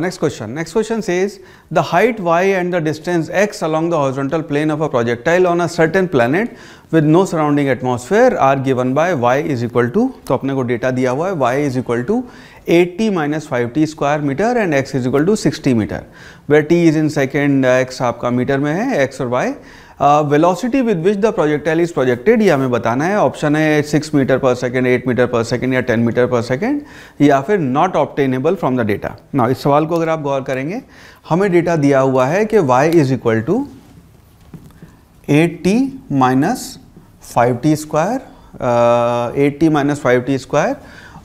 next question next question says the height Y and the distance X along the horizontal plane of a projectile on a certain planet with no surrounding atmosphere are given by Y is equal to तो अपने को data दिया हुआ है Y is equal to 80 minus five T square metre and X is equal to sixty metre where T is in second X आपका metre में है X और Y velocity with which the projectile is projected ये हमें बताना है option है six metre per second eight metre per second या टेन मीटर पर सेकेंड या फिर not obtainable from the data ना इस सवाल को अगर आप गौर करेंगे हमें डेटा दिया हुआ है कि y is equal to eight T minus five T square eight T minus five T square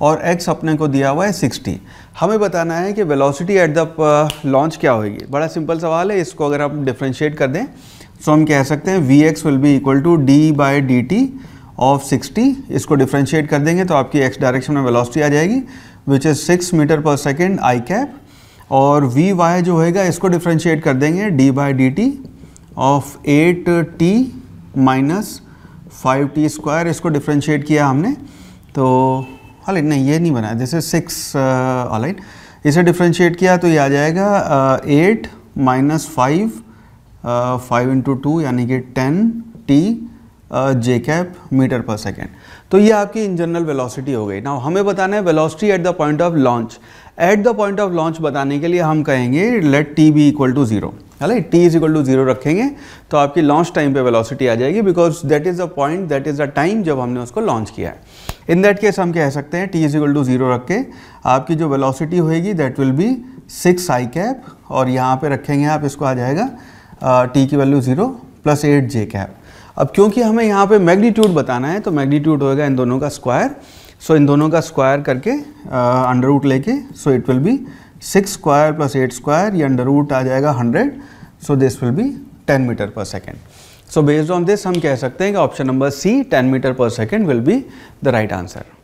और x अपने को दिया हुआ है 60 हमें बताना है कि वेलोसिटी एट द लॉन्च क्या होगी बड़ा सिंपल सवाल है इसको अगर आप डिफ्रेंशिएट कर दें सो हम कह सकते हैं V X will be equal to D by D T of 60 इसको डिफ्रेंशिएट कर देंगे तो आपकी एक्स डायरेक्शन में वेलोसिटी आ जाएगी which is six metre per second I cap और वी वाई जो होएगा इसको डिफ्रेंशिएट कर देंगे D by D T of eight T minus five T square इसको डिफ्रेंशिएट किया हमने तो अलाइट नहीं ये नहीं बनाया जैसे सिक्स अलाइट इसे डिफ्रेंशिएट किया तो ये आ जाएगा eight minus five five into two यानी कि ten T J cap metre per second तो ये आपकी इन जनरल वेलोसिटी हो गई ना हमें बताना है velocity at the point of launch at the point of launch बताने के लिए हम कहेंगे let T be equal to zero है T is equal to zero रखेंगे तो आपकी लॉन्च टाइम पे वेलोसिटी आ जाएगी because that is the point that is the time जब हमने उसको लॉन्च किया है इन दैट केस हम कह सकते हैं T is equal to zero रख के आपकी जो वेलोसिटी होएगी that will be six I cap और यहाँ पे रखेंगे आप इसको आ जाएगा टी की value zero plus eight J cap अब क्योंकि हमें यहाँ पे मैग्नीट्यूड बताना है तो मैग्नीट्यूड होएगा इन दोनों का स्क्वायर सो इन दोनों का स्क्वायर करके अंडर uh, रूट लेके so it will be six square plus eight square ये अंडर रूट आ जाएगा hundred so this will be ten metre per second so based on this हम कह सकते हैं कि option number C ten metre per second will be the right answer